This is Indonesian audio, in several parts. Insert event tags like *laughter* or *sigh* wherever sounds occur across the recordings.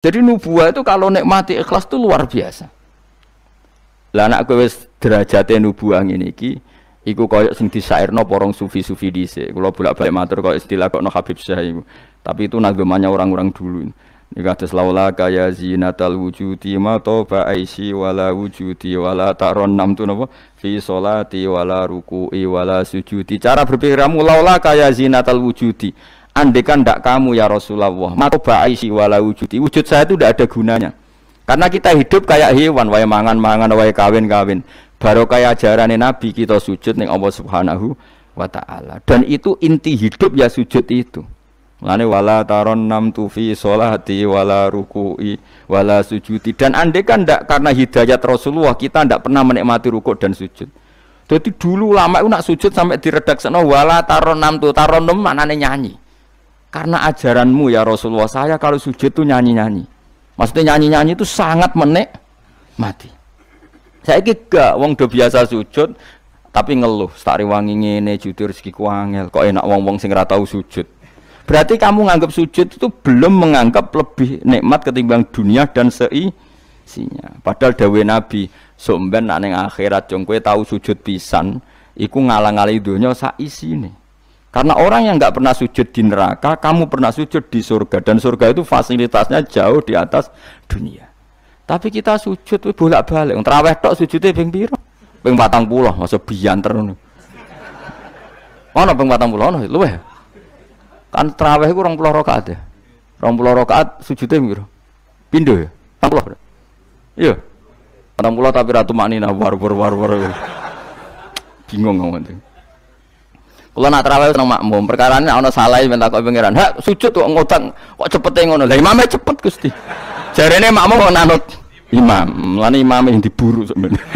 Jadi nubuah itu kalau nikmati ikhlas itu luar biasa. Lah anak kowe wis derajate nubuah ngene iki, iku koyok sing disairno porong sufi-sufi dhisik. Kula bolak-balik matur koyok istilah kok no Habib Syekh iku. Tapi itu nagemannya orang-orang dulu. Ini kata laula kaya zinatal wujudi ma toba aisi wala wujudi wala taron nam tu napa fi solati wala ruku'i wala sujudi. Cara berpikirmu laula kaya zinatal wujudi. Andekan ndak kamu ya Rasulullah, maka ba'isi wala wujudi. Wujud saya itu tidak ada gunanya. Karena kita hidup kayak hewan, wae mangan-mangan, wae kawin-kawin. Baru kayak ajaran Nabi kita sujud ning Allah Subhanahu wa taala. Dan itu inti hidup ya sujud itu. Lani wala taron nam tufi solati wala ruku'i wala sujudi dan andai kan ndak karena hidayat Rasulullah kita ndak pernah menikmati rukuk dan sujud. Jadi dulu lama itu nak sujud sampai diredak sana wala taron nam tu taron nam mana nyanyi. Karena ajaranmu ya Rasulullah saya kalau sujud tuh nyanyi-nyanyi. Maksudnya nyanyi-nyanyi itu sangat menek mati. Saya kira wong do biasa sujud tapi ngeluh, tak wangi ini jujur rezeki kuangel, kok enak wong-wong sing ratau sujud. Berarti kamu nganggap sujud itu belum menganggap lebih nikmat ketimbang dunia dan seisinya. Padahal dawe Nabi, somben aneh akhirat jong tahu sujud pisan, iku ngalang-alangi dunia sak ini. Karena orang yang nggak pernah sujud di neraka, kamu pernah sujud di surga dan surga itu fasilitasnya jauh di atas dunia. Tapi kita sujud itu bolak-balik. Teraweh tok sujudnya ping piro? Ping pulau, masa bianter ngono. Ono ping patang puluh ono luweh. Kan terawih iku 20 rakaat ya. 20 rakaat sujudnya ping piro? Pindho ya. 40. Iya. orang pulau tapi ratu maknina war war war war. Bingung ngomong kula nak terawih seneng makmum, perkara ini ono salah minta kau pengiran. Hak sujud kok ngotang, kok cepet ngono. Lah imamnya cepet gusti. Jarene makmum kok nanut imam. lan imam yang diburu sebenarnya. *laughs*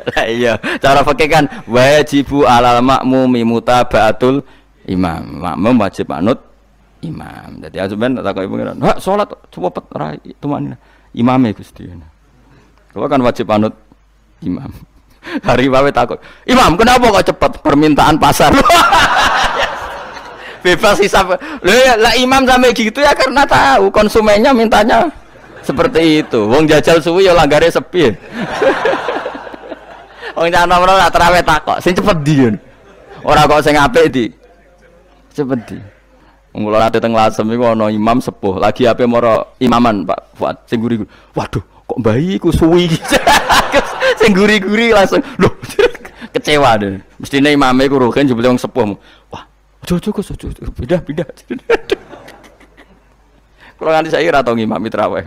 Lah iya, cara pakai kan wajibu alal makmum mutabaatul imam. Makmum wajib manut imam. Jadi ben tak kau pengiran. Hak sholat cepet rai tumanina. Imame gusti. Kalau kan wajib manut imam. Hari Imam takut. Imam, kenapa kok cepet permintaan pasar? *laughs* Bebas hisap. Ya, lah Imam sampai gitu ya karena tahu konsumennya mintanya seperti itu. Wong jajal suwi ya langgare sepi. *laughs* Wong jajal nomor lah terawet takut sing cepet dia orang kok sing apik di. Cepet di. Wong kula nate teng Lasem iku ana imam sepuh, lagi ape moro imaman Pak Fuad sing Waduh, kok bayi ku suwi. *laughs* sing guri-guri langsung loh *laughs* kecewa deh. Mestine imame iku rohen jebule wong sepuh. Wah, ojo ojo Gus, pindah pindah. Kalau *laughs* nanti saya ratau ngimami terawih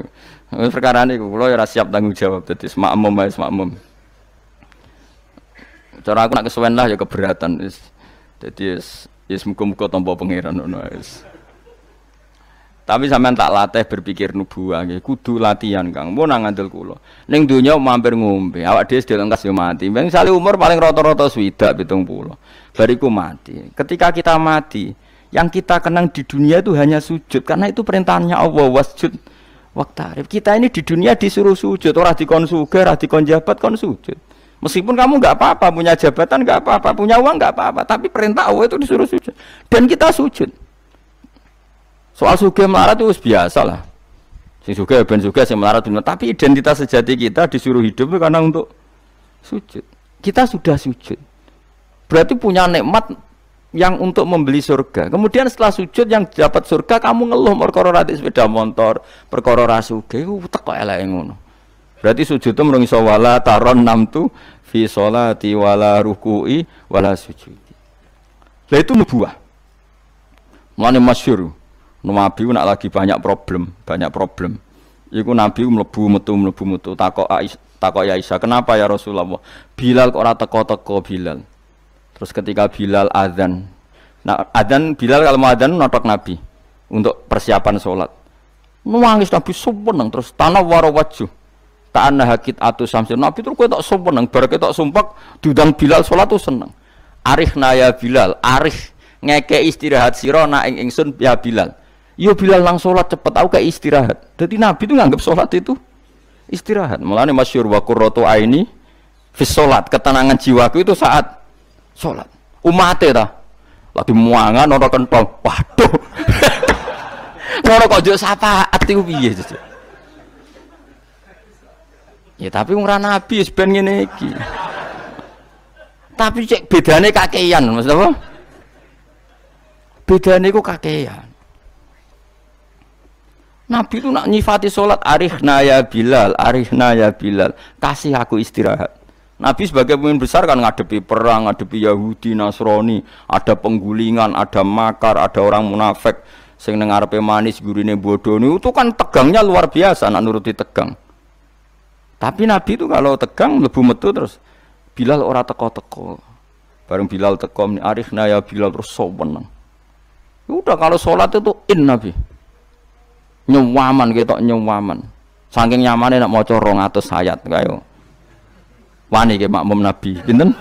Perkara ini kalau ya siap tanggung jawab Jadi semakmum aja semakmum Cara aku nak kesuwen lah ya keberatan Jadi ya semoga-moga tombol pengiran Jadi tapi sampean tak latih berpikir nubuah nggih, kudu latihan Kang. Mun nang ngandel kula. Ning donya mampir ngombe, awak dhewe engkas yo mati. Ben sale umur paling rata-rata swidak 70. Bariku mati. Ketika kita mati, yang kita kenang di dunia itu hanya sujud karena itu perintahnya Allah wasjud waktarif. Kita ini di dunia disuruh sujud, ora dikon sugih, ora dikon jabat kon sujud. Meskipun kamu nggak apa-apa, punya jabatan nggak apa-apa, punya uang nggak apa-apa, tapi perintah Allah itu disuruh sujud. Dan kita sujud. Soal suge melarat itu biasa lah. si suge ya ben suge si melarat tuh. Tapi identitas sejati kita disuruh hidup itu karena untuk sujud. Kita sudah sujud. Berarti punya nikmat yang untuk membeli surga. Kemudian setelah sujud yang dapat surga kamu ngeluh perkara rati sepeda motor, perkara ra suge ku uh, teko elek ngono. Berarti sujud itu merungi sawala taron nam tu fi sholati wala ruku'i wala sujud. Lah itu nubuah. mas suruh? Nabi nak lagi banyak problem, banyak problem. Iku Nabi mlebu metu mlebu metu takok Aisyah, takok Aisyah, "Kenapa ya Rasulullah? Bilal kok ora teko-teko Bilal?" Terus ketika Bilal azan. Nah, azan Bilal kalau mau azan notok Nabi untuk persiapan sholat. Nangis Nabi sumpeneng terus tanah waro wajuh. tanah hakit atu samsir. Nabi terus kowe tak seneng, bar tak sumpek Dudang Bilal sholat tuh seneng. Arif naya Bilal, arif ngeke istirahat siro na ing ingsun ya Bilal Yo Bilal lang sholat cepet, aku kayak istirahat. Jadi Nabi itu nganggap sholat itu istirahat. nih masyur wa kurroto aini fis sholat, ketenangan jiwaku itu saat sholat. Umate ta, lagi muangan orang kentong, waduh. Orang *laughs* kok jual sapa ati piye Ya tapi ngurah Nabi sebenarnya ngene tapi cek bedane kakean, Mas apa? Bedane kakeyan. kakean. Nabi itu nak nyifati sholat arihna naya Bilal, arihna naya Bilal, kasih aku istirahat. Nabi sebagai pemimpin besar kan ngadepi perang, ngadepi Yahudi, Nasrani, ada penggulingan, ada makar, ada orang munafik, sing neng manis gurine bodoh itu kan tegangnya luar biasa nak nuruti tegang. Tapi Nabi itu kalau tegang lebu metu terus Bilal ora teko-teko. Bareng Bilal teko arihna naya Bilal terus Ya Udah kalau sholat itu in Nabi nyuwaman ketok nyuwaman saking nyamane nak maca 200 ayat kaya wani ke makmum nabi pinten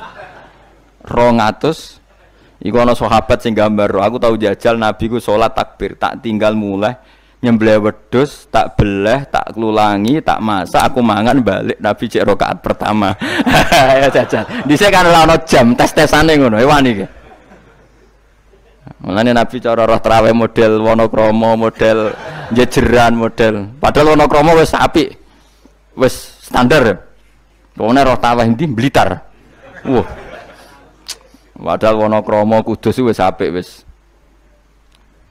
200 iku ana sahabat sing gambar aku tahu jajal nabi ku salat takbir tak tinggal mulai nyembelih wedus tak beleh tak kelulangi tak masak aku mangan balik nabi cek rakaat pertama *laughs* ya jajal sini kan ana jam tes-tesane ngono eh, wani ke Mulane Nabi cara roh Trawe model Wonokromo model jejeran, model. Padahal Wonokromo wis apik. Wis standar. Ya. roh Trawe ndi Blitar. Wah. Padahal Wonokromo Kudus wis apik wis.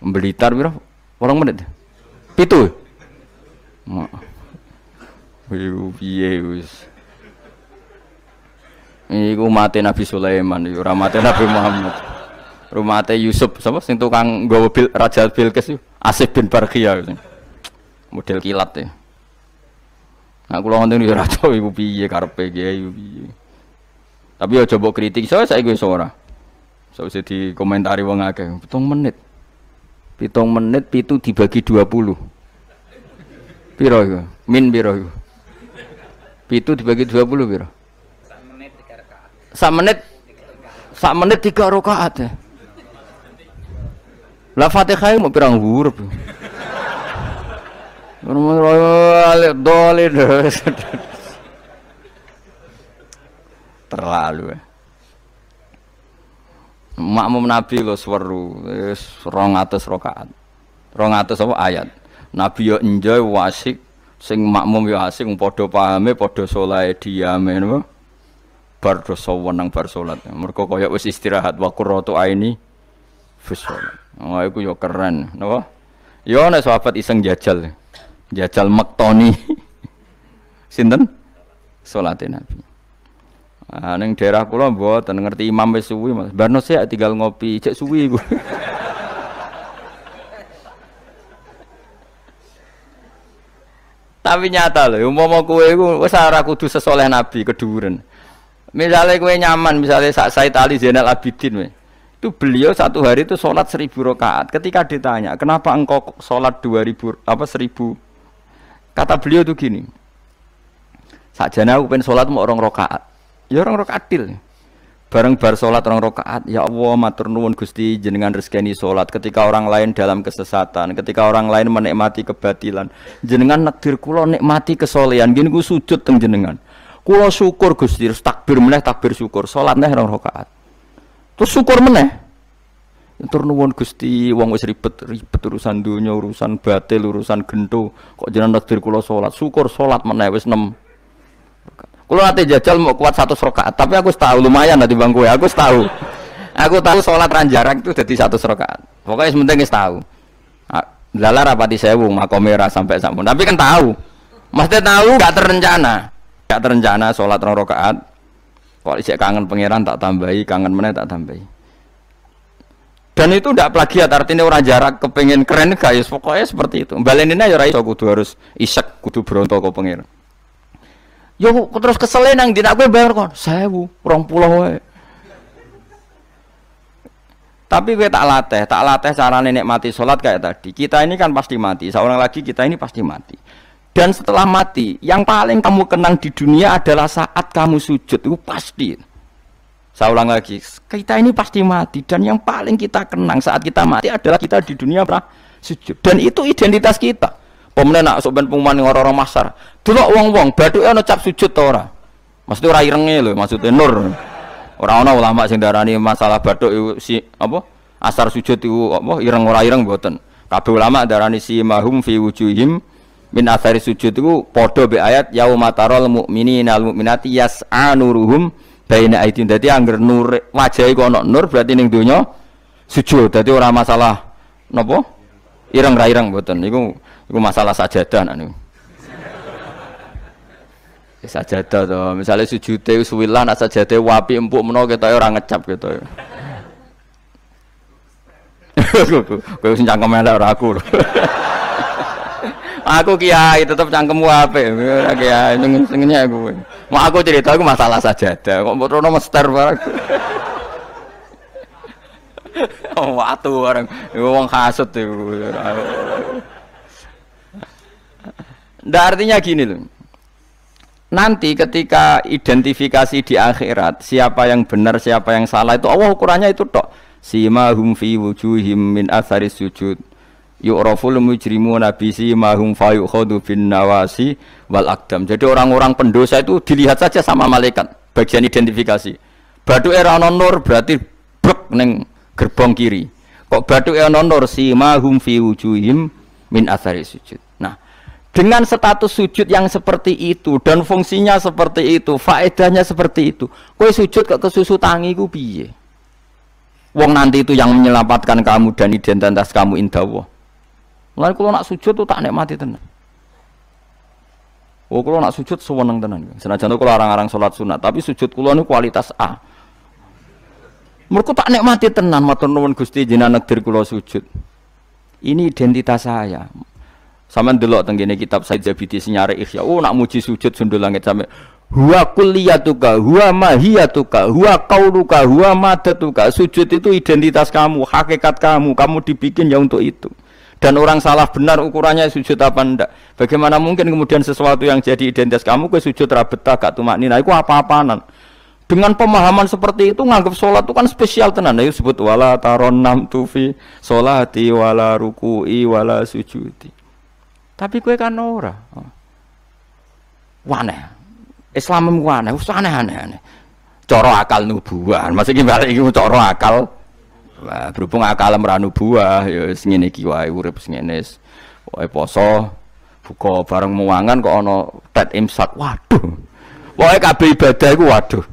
Blitar piro? Orang menit. Pitu. Wih, piye wis. Iku mati Nabi Sulaiman, iku mati Nabi Muhammad rumahnya Yusuf sama sing tukang nggawa bil raja Bilqis Asif bin Barqiyah model kilat ya nah kula wonten yo ya, raja ibu piye karepe kiai piye tapi ya coba kritik saya saya gue seorang saya bisa dikomentari wong akeh pitung menit pitung menit pitu dibagi 20 piro iku min piro itu pitu dibagi 20 piro sak menit tiga rakaat sak menit sak menit tiga rakaat ya lah Fatihah mau pirang huruf. *laughs* Terlalu ya. Eh. Makmum Nabi lo seru, rong atas rokaat, rong atas apa ayat. Nabi yo enjoy wasik, sing makmum yo asik, podo pahame, podo solai diame, bar dosa wenang bar solat. Mereka koyok wis istirahat, wakur rotu aini, fisol. Wah, iku yo keren, napa? Yo ana sahabat iseng jajal. Jajal maktoni. *laughs* Sinten? sholatin Nabi. Ah, neng daerah kula mboten ngerti imam besuwi Mas. Barno saya tinggal ngopi, cek suwi iku. *laughs* Tapi nyata loh, umpama mau iku wis ora kudu sesoleh nabi keduren. Misalnya kue nyaman, misalnya sak Said Ali Zainal Abidin weh itu beliau satu hari itu sholat seribu rakaat ketika ditanya kenapa engkau sholat dua ribu apa seribu kata beliau tuh gini sajana aku pengen sholat mau orang rakaat ya orang rokaatil bareng bar sholat orang rokaat ya Allah matur nuwun gusti jenengan rezeki sholat ketika orang lain dalam kesesatan ketika orang lain menikmati kebatilan jenengan nakdir kulo nikmati kesolehan gini gue sujud teng jenengan kulo syukur gusti takbir meneh takbir syukur sholat neh orang rokaat Terus syukur meneh. Tur nuwun Gusti, wong wis ribet-ribet urusan dunia, urusan batil, urusan gento. Kok jenengan takdir kula salat? Syukur salat meneh wis nem. Kula ate jajal mau kuat satu rakaat, tapi aku tahu lumayan nanti bang kowe, aku tahu. aku tahu salat ranjarak itu jadi satu rakaat. Pokoknya sementing wis tahu. Ah, Lala rapati sewu makome ra sampai sampun. Tapi kan tahu. Mesti tahu gak terencana. Gak terencana salat rong rakaat, kalau isek kangen pangeran tak tambahi, kangen mana tak tambahi. Dan itu tidak plagiat, artinya orang jarak kepengen keren guys ya, pokoknya seperti itu. Baleninnya ya raiso kudu harus isek, kudu berontok ke pangeran. Yo terus keselin yang dina gue bayar kon, bu, orang pulau wae. Tapi gue tak latih, tak latih cara nenek mati sholat kayak tadi. Kita ini kan pasti mati, seorang lagi kita ini pasti mati dan setelah mati yang paling kamu kenang di dunia adalah saat kamu sujud itu pasti saya ulang lagi kita ini pasti mati dan yang paling kita kenang saat kita mati adalah kita di dunia pernah sujud dan itu identitas kita pemenang nak sobat pengumuman orang-orang masar dulu wong wong batu ya cap sujud tau orang maksudnya orang irengnya loh maksudnya nur orang-orang ulama sing darani masalah batu si apa asar sujud itu apa ireng orang ireng buatan. kabeh ulama darani si mahum fi wujuhim min asari sujud itu podo be ayat yau mu mini nal al mukminati yas anuruhum bayna aitin jadi angger nur wajai kono nur berarti ning dunyo sujud jadi orang masalah nopo ireng rai ireng buatan. itu iku masalah sajadah nak ya, sajadah tuh. Misalnya sujud misale sujude suwilan asa wapi empuk menol. Kita ya orang ngecap gitu. kau *laughs* sing cangkem elek aku *laughs* aku kiai tetap cangkem wape, kiai sengen-sengene aku mau aku cerita aku masalah saja ada. kok mbok rono mester barang oh orang wong kasut tuh. ndak artinya gini loh Nanti ketika identifikasi di akhirat, siapa yang benar, siapa yang salah itu Allah ukurannya itu tok. Sima hum fi wujuhim min asari sujud yu'raful mujrimu si mahum fayukhadu bin nawasi wal akdam jadi orang-orang pendosa itu dilihat saja sama malaikat bagian identifikasi batu era nonor berarti brek neng gerbong kiri kok batu era nonor si mahum fi wujuhim min asari sujud nah dengan status sujud yang seperti itu dan fungsinya seperti itu faedahnya seperti itu kue sujud ke kesusu tangi ku piye Wong nanti itu yang menyelamatkan kamu dan identitas kamu indah Allah Mulai kalau nak sujud tu tak mati tenan. Oh, kalau nak sujud sewenang tenan. Senajan kalau arang-arang sholat sunat, tapi sujud kulo ini kualitas A. Mereka tak nikmati tenan, matur nuwun gusti jinak negeri kulo sujud. Ini identitas saya. Sama delok tenggine kitab Said jadi Sinyare Ikhya. Oh, nak muji sujud sundul langit sampai huwa kulliyatuka huwa mahiyatuka huwa hua huwa madatuka sujud itu identitas kamu hakikat kamu kamu dibikin ya untuk itu dan orang salah benar ukurannya sujud apa ndak? Bagaimana mungkin kemudian sesuatu yang jadi identitas kamu ke sujud rabetah gak tumak nina? itu apa-apanan. Dengan pemahaman seperti itu nganggap sholat itu kan spesial tenan. Ayo sebut wala taron nam tufi sholati wala ruku'i wala sujudi. Tapi kue kan ora. Oh. Waneh. Islam usah aneh aneh aneh. Coro akal nubuan. masih gimana? ini coro akal Wah, berhubung akal meranu buah, ya wis ngene iki wae urip sing ngene. Wae poso buka bareng muangan kok ana tet imsak. Waduh. Wae kabeh ibadah iku waduh.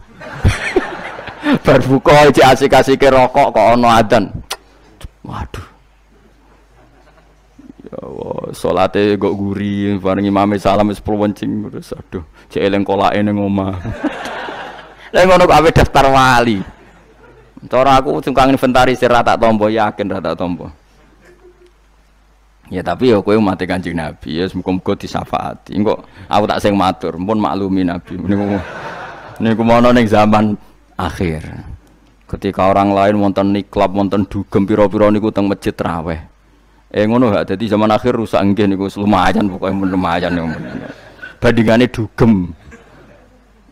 *laughs* Bar buka iki asik-asike rokok kok ana adzan. Waduh. Ya Allah, salate kok guri bareng imame salam sepuluh wencing terus aduh, cek eling kolake ning omah. *laughs* Lah ngono daftar wali. Cara aku tukang inventarisir rata tombo yakin rata tombo. Ya tapi ya kowe mati Kanjeng Nabi ya muga-muga disafaati. Engko aku tak sing matur, pun maklumi Nabi. Niku niku mono ning zaman akhir. Ketika orang lain wonten niklab, wonten dugem pira-pira niku teng masjid traweh. Eh ngono hak dadi zaman akhir rusak nggih niku lumayan pokoke lumayan niku. Ya, Bandingane dugem.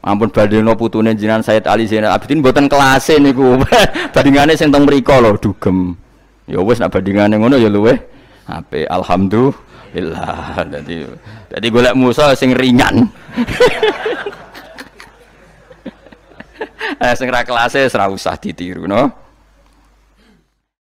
Ampun badilno putune jenengan Said Ali Zainal Abidin mboten kelase niku. *laughs* Bandingane sing teng mriku lho dugem. Ya wis nak bandingane ngono ya luweh. Ape alhamdulillah. *laughs* Dadi dadi golek Musa sing ringan. *laughs* eh sing ra kelase ora usah ditiru no.